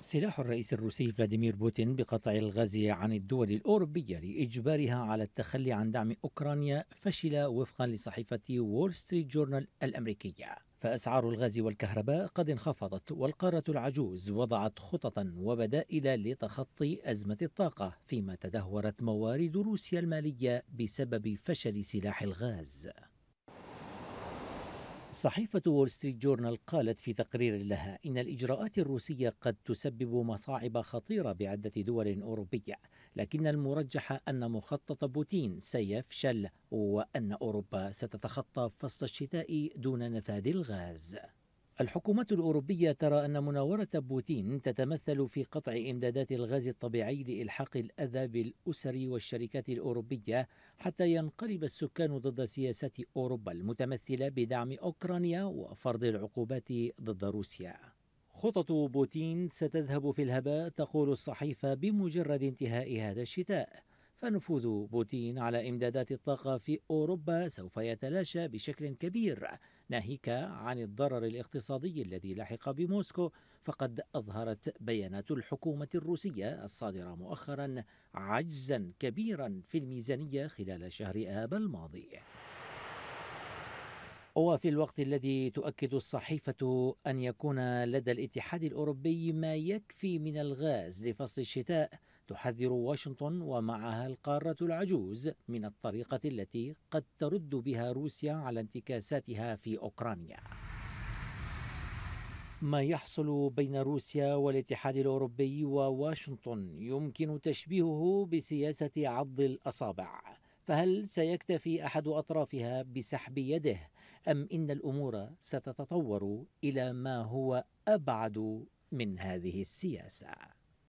سلاح الرئيس الروسي فلاديمير بوتين بقطع الغاز عن الدول الأوروبية لإجبارها على التخلي عن دعم أوكرانيا فشل وفقا لصحيفة وول ستريت جورنال الأمريكية فأسعار الغاز والكهرباء قد انخفضت والقارة العجوز وضعت خططا وبدائل لتخطي أزمة الطاقة فيما تدهورت موارد روسيا المالية بسبب فشل سلاح الغاز صحيفة وول ستريت جورنال قالت في تقرير لها إن الإجراءات الروسية قد تسبب مصاعب خطيرة بعدة دول أوروبية، لكن المرجح أن مخطط بوتين سيفشل وأن أوروبا ستتخطى فصل الشتاء دون نفاذ الغاز. الحكومة الأوروبية ترى أن مناورة بوتين تتمثل في قطع إمدادات الغاز الطبيعي لإلحاق الأذى بالأسر والشركات الأوروبية حتى ينقلب السكان ضد سياسات أوروبا المتمثلة بدعم أوكرانيا وفرض العقوبات ضد روسيا. خطط بوتين ستذهب في الهباء تقول الصحيفة بمجرد انتهاء هذا الشتاء. فنفوذ بوتين على إمدادات الطاقة في أوروبا سوف يتلاشى بشكل كبير ناهيك عن الضرر الاقتصادي الذي لحق بموسكو فقد أظهرت بيانات الحكومة الروسية الصادرة مؤخرا عجزا كبيرا في الميزانية خلال شهر آب الماضي وفي الوقت الذي تؤكد الصحيفة أن يكون لدى الاتحاد الأوروبي ما يكفي من الغاز لفصل الشتاء تحذر واشنطن ومعها القارة العجوز من الطريقة التي قد ترد بها روسيا على انتكاساتها في أوكرانيا. ما يحصل بين روسيا والاتحاد الأوروبي وواشنطن يمكن تشبيهه بسياسة عض الأصابع. فهل سيكتفي احد اطرافها بسحب يده ام ان الامور ستتطور الى ما هو ابعد من هذه السياسه